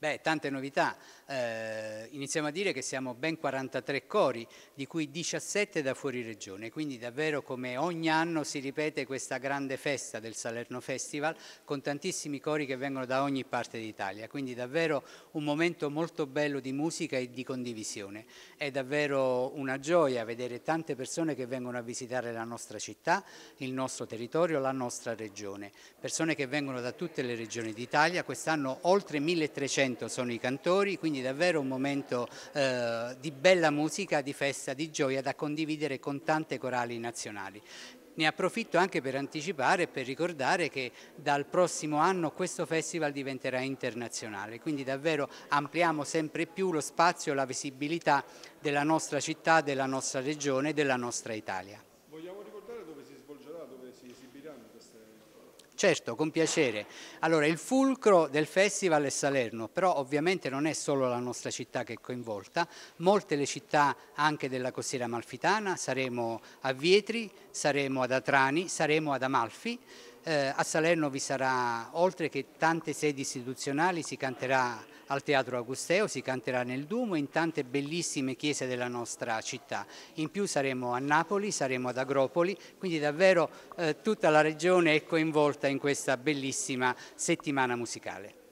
Beh, tante novità. Eh, iniziamo a dire che siamo ben 43 cori, di cui 17 da fuori regione, quindi davvero come ogni anno si ripete questa grande festa del Salerno Festival con tantissimi cori che vengono da ogni parte d'Italia, quindi davvero un momento molto bello di musica e di condivisione. È davvero una gioia vedere tante persone che vengono a visitare la nostra città, il nostro territorio, la nostra regione, persone che vengono da tutte le regioni d'Italia, quest'anno oltre 1300 100 sono i cantori, quindi davvero un momento eh, di bella musica, di festa, di gioia da condividere con tante corali nazionali. Ne approfitto anche per anticipare e per ricordare che dal prossimo anno questo festival diventerà internazionale, quindi davvero ampliamo sempre più lo spazio la visibilità della nostra città, della nostra regione della nostra Italia. Vogliamo ricordare dove si svolgerà, dove si esibiranno queste Certo, con piacere. Allora, il fulcro del festival è Salerno, però ovviamente non è solo la nostra città che è coinvolta, molte le città anche della costiera amalfitana, saremo a Vietri, saremo ad Atrani, saremo ad Amalfi, eh, a Salerno vi sarà, oltre che tante sedi istituzionali, si canterà al Teatro Agusteo, si canterà nel Duomo e in tante bellissime chiese della nostra città. In più saremo a Napoli, saremo ad Agropoli, quindi davvero eh, tutta la regione è coinvolta in questa bellissima settimana musicale.